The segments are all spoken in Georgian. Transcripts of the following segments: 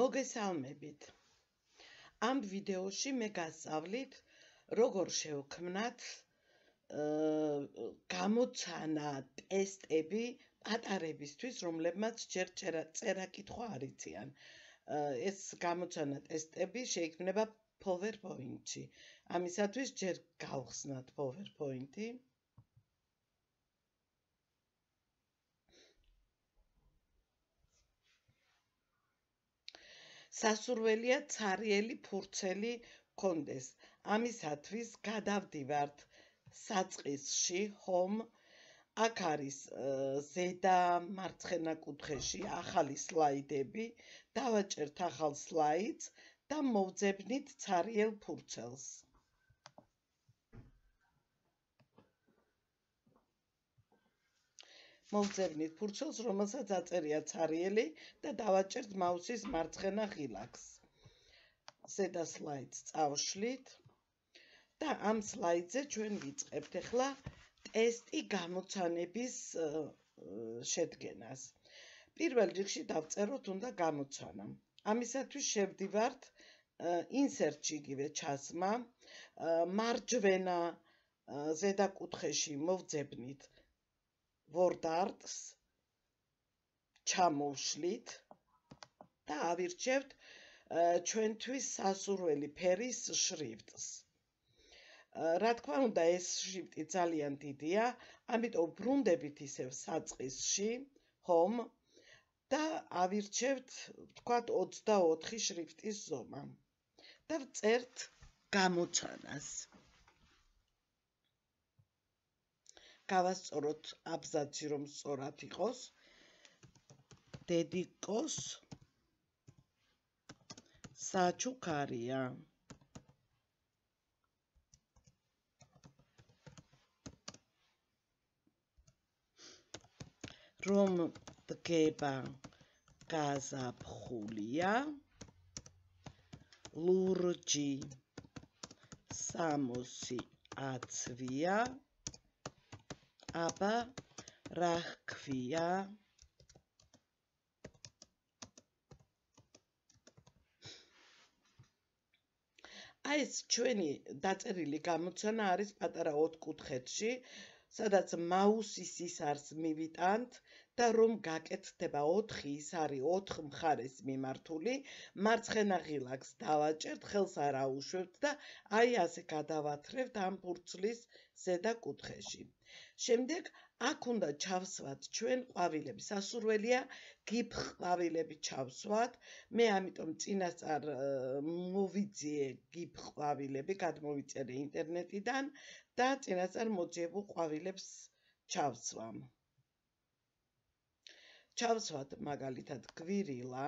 მოგესალმებით. ამ ვიდეოში მე გასწავლით როგორ შევქმნათ გამოცანა ტესტები პატარებისთვის, რომლებმაც ჯერ წერა კითხვა არ იციან. ეს გამოცანა ტესტები შეიძლება PowerPoint-ში. ამისათვის ჯერ გავხსნათ PowerPoint-ი. სასურველია ცარიელი ფურცელი კონდეს. ამისათვის გადავდივართ საწყისში ჰომ აქ არის ზედა მარცხენა კუთხეში ახალი სლაიდები. დავაჭერთ ახალ სლაიდს და მოვძებნით ცარიელ ფურცელს. მოგძებნით ფურცელს, რომელსაც აწერია ცარიელი და დავაჭერთ მაუსის მარცხენა ღილაკს. ზედა სლაიდს წავშლით და ამ სლაიდზე ჩვენ ვიწყებთ ახლა ტესტი გამოცანების შედგენას. პირველ რიგში დავწეროთ უნდა გამოცანა. ამისათვის შევდივართ insert-ში იგივე ჩასმა. მარჯვენა ზედა კუთხეში მოვძებნით 0.5 WordArt-ს ჩამოვშლით და ავირჩევთ ჩვენთვის სასურველი ფერის შრიფტს. რა თქმა უნდა, ეს შრიფტი ძალიან დიდია, ამიტომ ვbrunდებით ისევ საწყისში home და ავირჩევთ, ვთქვათ 24 შრიფტის ზომა. და წერთ გამოცანას. 24 გავასწოროთ აბზაცი რომ სწორად იყოს დედიკოს საჩუქარია რომ დგება გაზაფხულია ლურჯი სამოსი აცვია აბა რა ხქვია აი ეს ჩვენი დაწერილი გამოცანა არის პატარა ოთკუთხედში სადაც მაუსის ის არს მივიტანთ და რომ გაკეთდება 4 ის არის 4 მხარეს მიმართული მარცხენა ღილაკს დავაჭერთ ხელს არ აუშვებთ და აი ასე გადავათრევთ ამ ფურცლის ზედა კუთხეში შემდეგ აქ უნდა ჩავსვათ ჩვენ ყვავილები. სასურველია გიფყვავილები ჩავსვათ. მე ამიტომ წინასწარ მოვიძიე გიფყვავილები, გადმოვიწერე ინტერნეტიდან და წინასწარ მოძიებ ყვავილებს ჩავსვამ. ჩავსვათ მაგალითად გვირილა.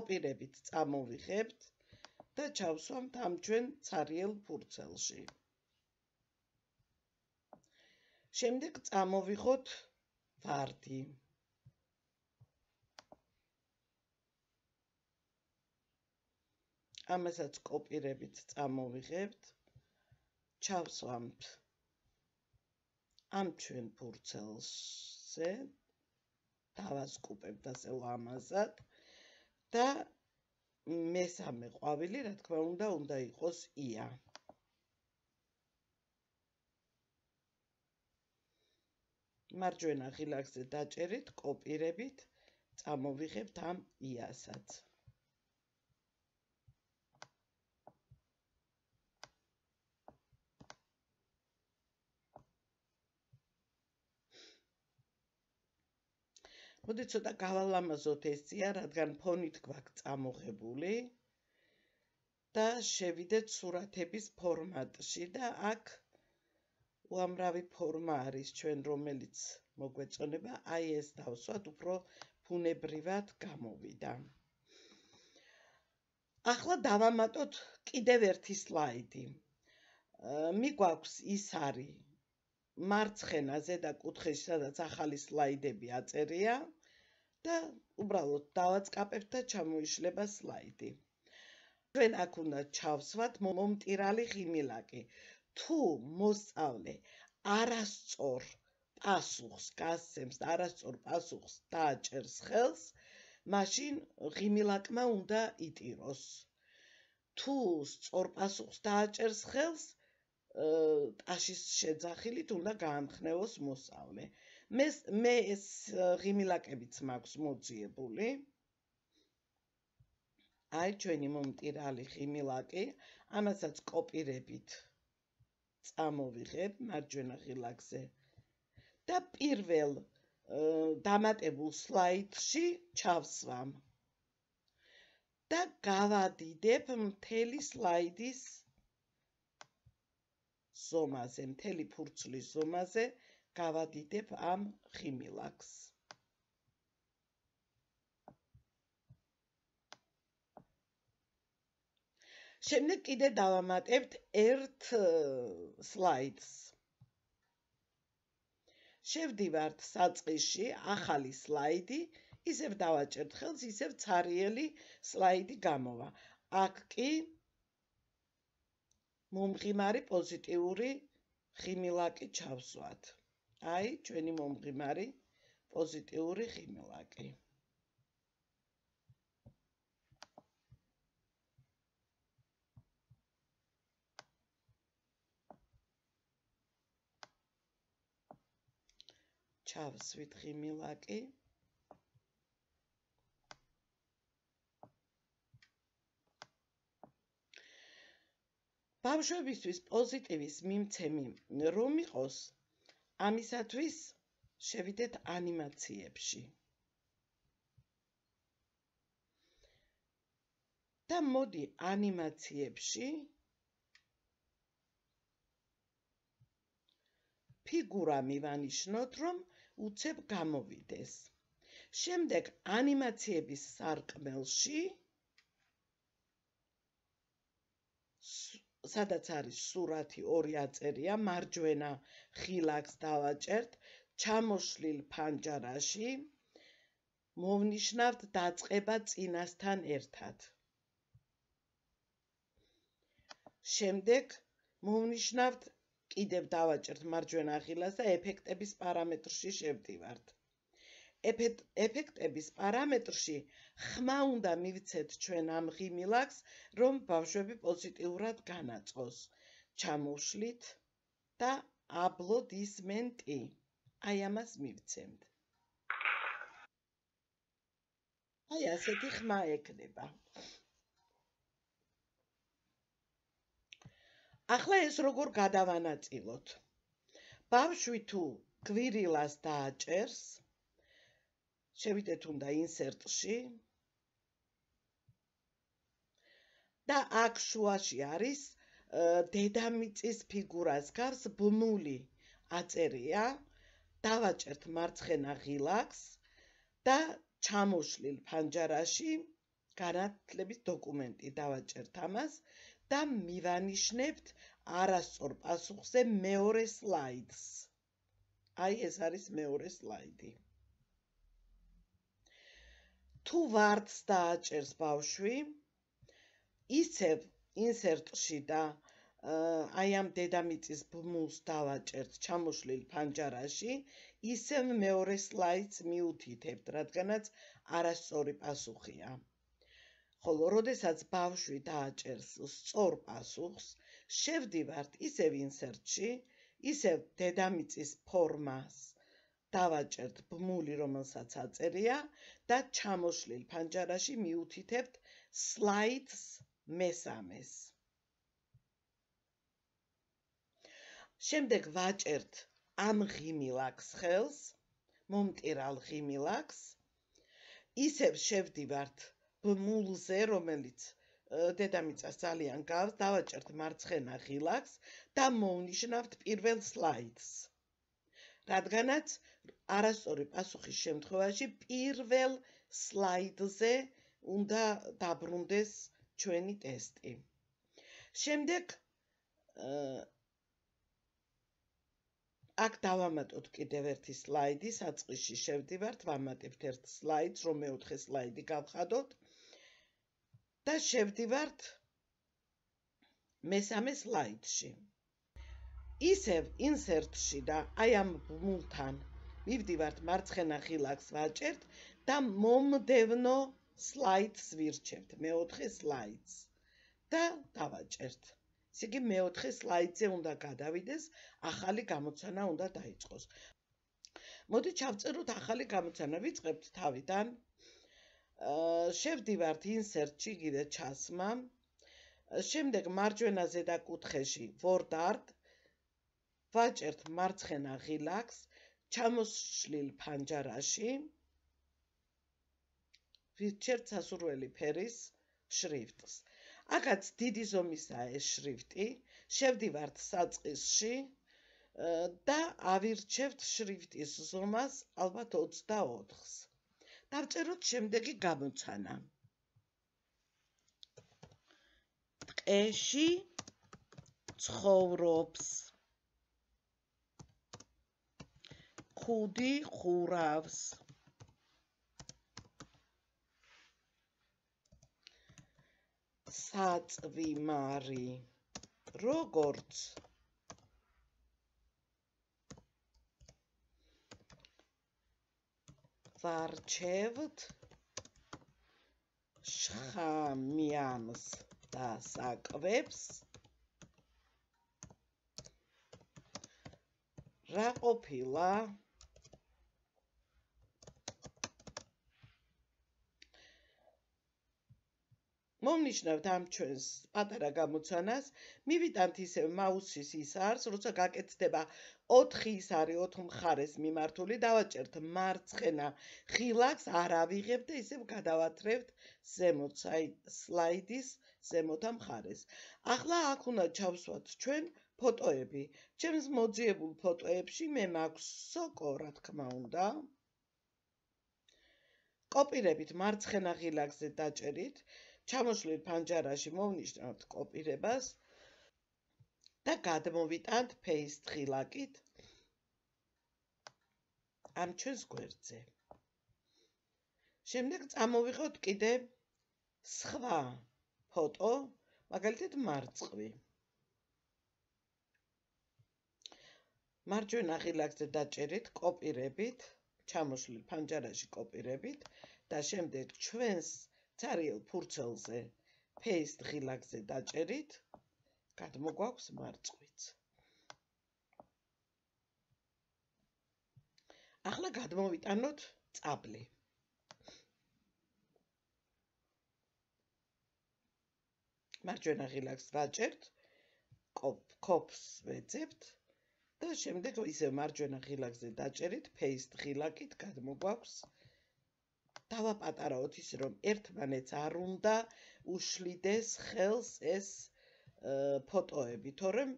ოპირებით წამოვიღებთ და ჩავსვამთ ამ ჩვენ цаრიელ ფურცელში. შემდეგ წამოვიღოთ ვარდი. ამასაც კოპირებით წამოვიღებთ. ჩავსვამთ ამ ჩვენ ფურცელსზე. დავასკუპებ და ზეო ამასად და მესამე ყვავილი რა თქმა უნდა უნდა იყოს ია მარჯვენა ღილაკზე დაჭერით კოპირებით წამოვიღებთ ამ იასაც მოდი ცოტა გავალამაზოთ ეს ძია, რადგან ფონით გვაქვს წამოღებული და შევიდეთ სურათების ფორმატში და აქ უამრავი ფორმა არის ჩვენ რომელიც მოგვეწონება, აი ეს დავსვათ უფრო ფუნებრივად გამოვიდა. ახლა დავამატოთ კიდევ ერთი სლაიდი. მიგვაქვს ის არის მარცხენა ზედა კუთხეში სადაც ახალი სლაიდები აწერია და უბრალოდ დავაწყაპებ და ჩამოიშლება სლაიდი. ჩვენ აქ უნდა ჩავსვათ მომტირალი ღიმილაკი. თუ მოსწავლე არასწორ პასუხს გასცემს და არასწორ პასუხს დააჭერს ხელს, მაშინ ღიმილაკმა უნდა იტიროს. თუ სწორ პასუხს დააჭერს ხელს, ტაშის შეძახილით უნდა გაამხნევოს მოსავლე. მე მე ეს ღიმილაკებიც მაქვს მოძიებული. აი ჩვენი მომტირალი ღიმილაკი, ამასაც კოპირებით წამოვიღებ მარჯვენა ღილაკზე. და პირველ დამატებულ სლაიდში ჩავსვამ. და გავადიდებ მთელი სლაიდის ზომაზე, მთელი ფურცლის ზომაზე გავადიდებ ამ ხიმილაქს. შემდეგ კიდე დავამატებთ ერთ სლაიდს. შევდივართ საწყისში, ახალი სლაიდი, ისევ დავაჭერთ ხელს, ისევ ცარიელი სლაიდი გამოვა. აქ კი მომღიმარი პოზიტიური ხიმილაკი ჩავსვათ. აი, ჩვენი მომღიმარი პოზიტიური ხიმილაკი. ჩავსვით ხიმილაკი. ბავშვებისთვის პოზიტივის მიმცემი რომ იყოს ამისათვის შევიდეთ ანიმაციებში და მოდი ანიმაციებში ფიგურა მივანიშნოთ რომ უცებ გამოვიდეს შემდეგ ანიმაციების სარკმელში სადაც არის სურათი ორი აწერია მარჯვენა ხილაკს დავაჭერთ ჩამოშლილ ფანჯარაში მოვნიშნავთ დაწყება წინასთან ერთად შემდეგ მოვნიშნავთ კიდევ დავაჭერთ მარჯვენა ხილას და ეფექტების პარამეტრში შევდივართ 1 ეფექტების პარამეტრში ხმა უნდა მივცეთ ჩვენ ამ ღიმილაკს, რომ ბავშვები პოზიტიურად განაწყოს. ჩამოვშლით და აპლოდისმენტი. აი ამას მივცემთ. აი ასეთი ხმა ექნება. ახლა ეს როგორ გადავანაწილოთ? ბავშვი თუ კვირილას დააჭერს, შევიდეთ უნდა ინსერტში და აქ შუაში არის დედამიწის ფიგურას გავს ბმული აწერია დავაჭერთ მარცხენა ღილაკს და ჩამოშლილ ფანჯარაში განათლების დოკუმენტი დავაჭერთ ამას და მივანიშნებთ არასწორ პასუხზე მეორე სლაიდს აი ეს არის მეორე სლაიდი თუ ვარდს დააჭერს ბავშვი ისევ ინსერტში და აი ამ დედამიწის ბმულს დავაჭერთ ჩამოშლილ ფანჯარაში ისევ მეორე სლაიდს მიუთითებთ რადგანაც არასწორი პასუხია ხოლო როდესაც ბავშვი დააჭერს სწორ პასუხს შევდივართ ისევ ინსერტში ისევ დედამიწის ფორმას დავაჭერთ ბმული, რომელსაც აწერია და ჩამოშლილ ფანჯარაში მიუთითებთ slides მესამეს. შემდეგ ვაჭერთ ამ ღიმილაქს ხელს, მომტირალ ღიმილაქს. ისევ შევდივართ ბმულზე, რომელიც დედამიწას ძალიან გავს, დავაჭერთ მარცხენა ღილაქს და მოვნიშნავთ პირველ slides. რადგანაც არასწორი პასუხის შემთხვევაში პირველ სლაიდზე უნდა დაბრუნდეს ჩვენი ტესტი. შემდეგ აკ დავამატოთ კიდევ ერთი სლაიდი, საწყისში შევდივართ, ვამატებთ ერთ სლაიდს, რომ მეოთხე სლაიდი გავხადოთ და შევდივართ მესამე სლაიდში. ისევ insert-ში და აი ამ ბმულთან მივდივართ მარცხენა ხილაკს ვაჭერთ და მომდევნო სლაიდს ვირჩევთ, მეოთხე სლაიდს და დავაჭერთ. ესე იგი მეოთხე სლაიდზე უნდა გადავიდეს, ახალი გამოცანა უნდა დაიწყოს. მოდი ჩავწეროთ ახალი გამოცანა, ვიწყებთ თავიდან. აა შევდივართ insert-ში კიდე ჩასმა. შემდეგ მარჯვენაზე და კუთხეში word art ვაჭერთ მარცხენა ღილაკს ჩამოსშლილ ფანჯარაში ვირჩერთ სასურველი ფერის შრიფტს. აგაც დიდი ზომისა ეს შრიფტი, შევდივართ საწყისში და ავირჩევთ შრიფტის ზომას ალბათ 24-ს. დავწეროთ შემდეგი გამოცანა. ტყეში ცხოვრობს ხუდი ხურავს. საწვი მარი როგორც ვარჩევთ შხამიანს და საკვებს რა ყოფილა მომნიშნავთ ამ ჩვენს პატარა გამოცანას. მივიტანთ ისევ მაუსის ის არს, როცა გაკეთდება 4 ის არის 4 მხარეს მიმართული, დავაჭერთ მარცხენა ხილაკს, არ ავიღებ და ისევ გადავათრევთ ზემოთ, აი სლაიდის ზემოთა მხარეს. ახლა აქ უნდა ჩავსვათ ჩვენ ფოტოები. ჩემს მოძიებულ ფოტოებში მე მაქვს სოკო, რა თქმა უნდა. კოპირებით მარცხენა ხილაკზე დაჭერით. ჩამოშლილ ფანჯარაში მოვნიშნავთ კოპირებას და გადმოვიტანთ ფეის თხილაკით ამ ჩვენს გვერდზე. შემდეგ წამოვიღოთ კიდე სხვა ფოტო, მაგალითად მარწყვი. მარჯვენა ღილაკზე დაჭერით კოპირებით, ჩამოშლილ ფანჯარაში კოპირებით და შემდეგ ჩვენს ცარიელ ფურცელზე ფეის ღილაკზე დაჭერით გადმოგვაქვს მარწყვიც ახლა გადმოვიტანოთ წაბლი მარჯვენა ღილაკს ვაჭერთ კოპ კოპს ვეძებთ და შემდეგ ისევ მარჯვენა ღილაკზე დაჭერით ფეის ღილაკით გადმოგვაქვს დავაპატარაოთ ის რომ ერთმანეთს არ უნდა უშლიდეს ხელს ეს ფოტოები, თორემ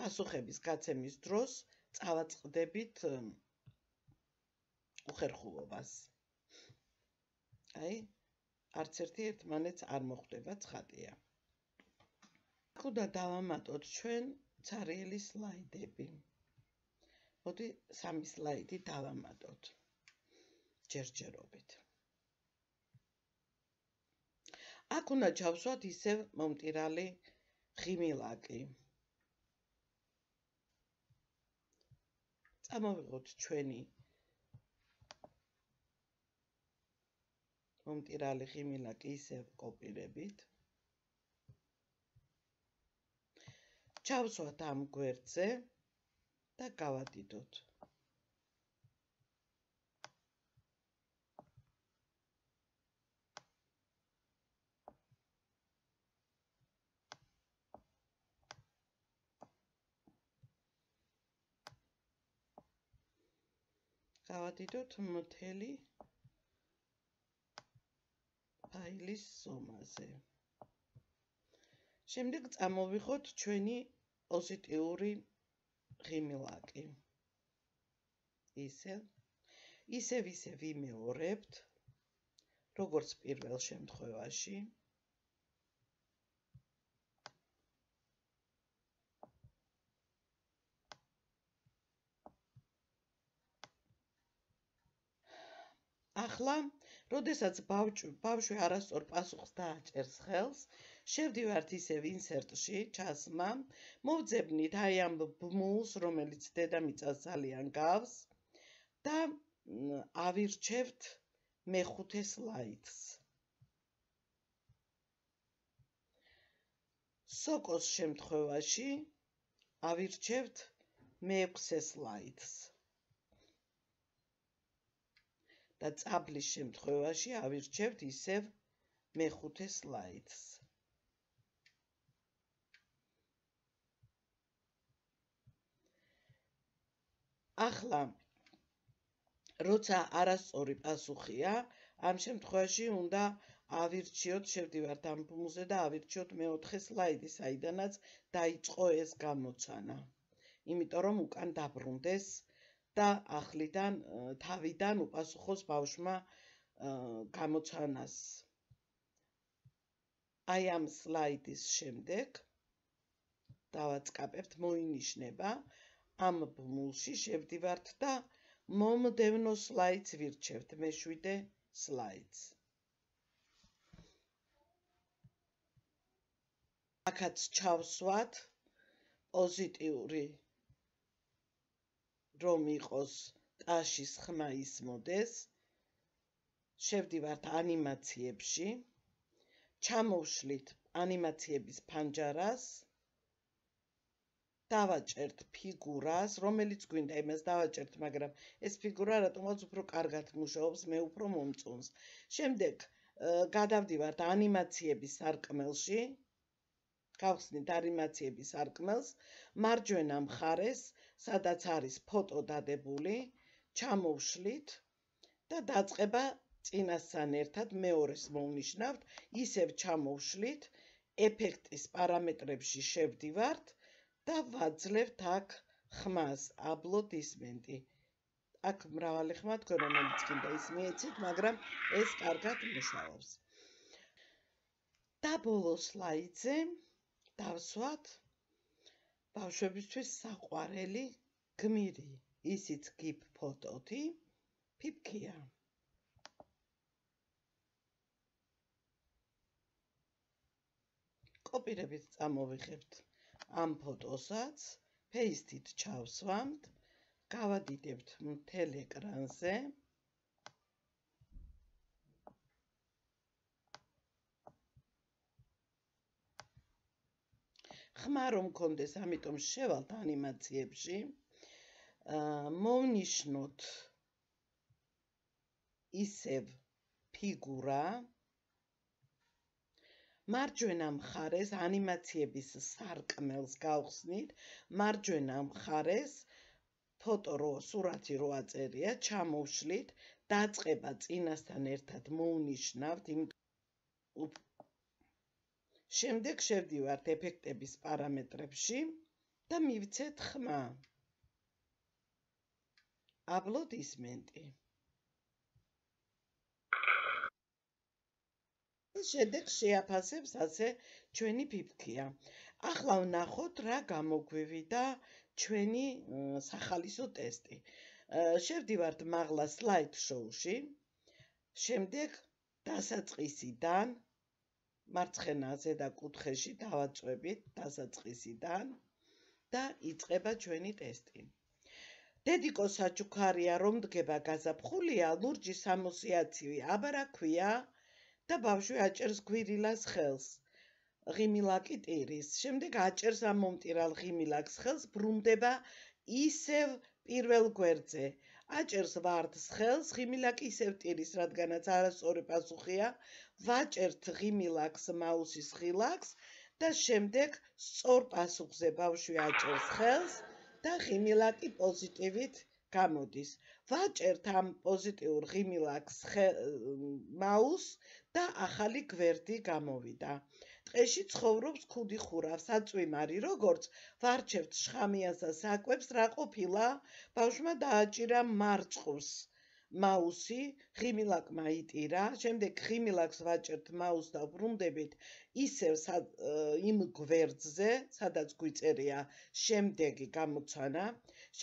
პასუხების გაცემის დროს წავაწყდებით უხერხულობას. აი, არც ერთი ერთმანეთს არ მოხვდება ხატია. ხუდა დავამატოთ ჩვენ ცარიელი სლაიდები. მოდი სამი სლაიდი დავამატოთ. ჯერჯერობით. აქ უნდა ჩავსვათ ისევ მომტირალი ღიმილაკი. წამოვიღოთ ჩვენი მომტირალი ღიმილაკი ისევ კოპირებით. ჩავსვათ ამ გვერდზე და გავადიდოთ. გავადიდოთ მთელი ფაილის ზომაზე. შემდეგ წამოვიღოთ ჩვენი პოზიტიური ღიმილაკი. ისე ისე ვისე ვიმეორებთ როგორც პირველ შემთხვევაში ახლა, როდესაც ბავშვი ბავშვი არასწორ პასუხს დააჭერს ხელს, შევდივართ ისევ ინსერტში, ჩასმა, მოვძებნით აი ამ ბმულს, რომელიც დედამიწას ძალიან გავს და ავირჩევთ მეხუთე სლაიდს. სოკოს შემთხვევაში ავირჩევთ მეექვსე სლაიდს. და წაბლის შემთხვევაში ავირჩევთ ისევ მეხუთე სლაიდს. ახლა როცა არასწორი პასუხია, ამ შემთხვევაში უნდა ავირჩიოთ, შევდივართ ამ ფუმზე და ავირჩიოთ მეოთხე სლაიდი, საიდანაც დაიწყო ეს გამოცანა. იმიტომ რომ უკან დაბრუნდეს 3. და ახლიდან თავიდან უპასუხოს ბავშვმა გამოცანას. აი ამ სლაიდის შემდეგ დავაწყაპებთ მოინიშნება ამ ბმულში შევდივართ და მომდევნო სლაიდს ვირჩევთ მეშვიდე სლაიდს. აქაც ჩავსვათ პოზიტიური რომ იყოს ტაშის ხმა ისმოდეს. შევდივართ ანიმაციებში. ჩამოვშლით ანიმაციების ფანჯარას. დავაჭერთ ფიგურას, რომელიც გვინდა იმას დავაჭერთ, მაგრამ ეს ფიგურა რატომაც უფრო კარგად მუშაობს, მე უფრო მომწონს. შემდეგ გადავდივართ ანიმაციების სარკმელში. გავხსნით ანიმაციების სარკმელს. მარჯვენა მხარეს სადაც არის ფოტო დადებული, ჩამოვშლით და დაწყება წინასთან ერთად მეორეს მოვნიშნავთ, ისევ ჩამოვშლით, ეფექტის პარამეტრებში შევდივართ და ვაძლევთ აქ ხმას, აპლოდისმენტი. აქ მრავალი ხმა თქვენ რომელიც გინდა ის მიეცით, მაგრამ ეს კარგად მუშაობს. და ბოლოს სლაიდზე დავსვათ ბავშვებისთვის საყვარელი გმირი ისიც გიფ ფოტოთი ფიფქია კოპირებით წამოვიღებთ ამ ფოტოსაც ფეისთით ჩავსვამთ გავადიდებთ მთელ ეკრანზე ხმა რომ კონდეს ამიტომ შევალთ ანიმაციებში აა მოვნიშნოთ ისევ ფიгура მარჯვენა მხარეს ანიმაციების სარკმელს გავხსნით მარჯვენა მხარეს ფოტო რო სურათი რო აწერია ჩამოვშლით დაწყება წინასთან ერთად მოვნიშნავთ იმ შემდეგ შევდივართ ეფექტების პარამეტრებში და მივცეთ ხმა. აპლოდისმენტი. შემდეგ შეაფასებს ასე ჩვენი ფიფქია. ახლა ვნახოთ რა გამოგვივიდა ჩვენი სახალისო ტესტი. შევდივართ მაღლა slide show-ში. შემდეგ დასაწყისიდან მარცხენა ზედა კუთხეში დავაწყებით დასაწყისიდან და იწება ჩვენი ტესტი. დედიკო საჩუქარია, რომ დგება გაზაფხულია, ლურჯი სამოსიაცივი აბარაქვია და ბავშვი აჭერს გვირილას ხელს. ღიმილაკი ტირის. შემდეგ აჭერს ამ მომტირალ ღიმილაკს ხელს, ბრუნდება ისევ პირველ გვერდზე. აჭერს ვარდს ხელს, ღიმილაკი ისევ ტირის, რადგანაც არასწორი პასუხია. ვაჭერთ ღიმილაკს მაუსის ღილაკს და შემდეგ სწორ პასუხზე ბავშვი აჭერს ხელს და ღიმილაკი პოზიტივით გამოდის. ვაჭერთ ამ პოზიტიურ ღიმილაკს ხელს მაუსს და ახალი გვერდი გამოვიდა. ტყეში ცხოვრობს ქუდი ხურა, საწვიმარი, როგორც ვარჩევთ შხამიანსა საკვებს რა ყოფილა, ბავშვმა დააჭირა მარწყვს. მაუსი ღიმილაკ მაიტირა, შემდეგ ღიმილაკს ვაჭერთ მაუს და ვრუნდებით ისევ იმ გვერდზე, სადაც გვიწერია შემდეგი გამოცანა.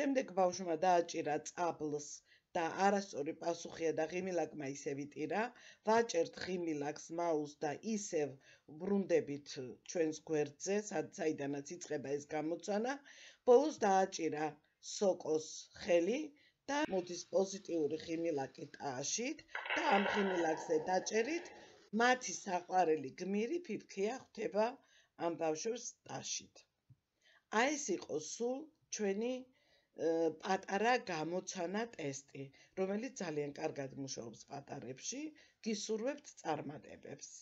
შემდეგ ბავშვმა დააჭირა წაბლს, და არასწორი პასუხია და ღიმილაკმა ისე ვიტირა, ვაჭერთ ღიმილაკს მაუს და ისევ ვრუნდებით ჩვენს გვერდზე, საიდანაც იწყება ეს გამოცანა, ბოლოს დააჭირა სოკოს ხელი და მოდის პოზიტიური ღიმილაკი ტაშით და ამ ღიმილაკზე დაჭერით მათი საყვარელი გმირი ფიფქია ხვდება ამ ბავშვის ტაშით. აი ეს იყო სულ ჩვენი პატარა გამოცანა ტესტი, რომელიც ძალიან კარგად მუშაობს პატარებში, გისურვებთ წარმატებებს.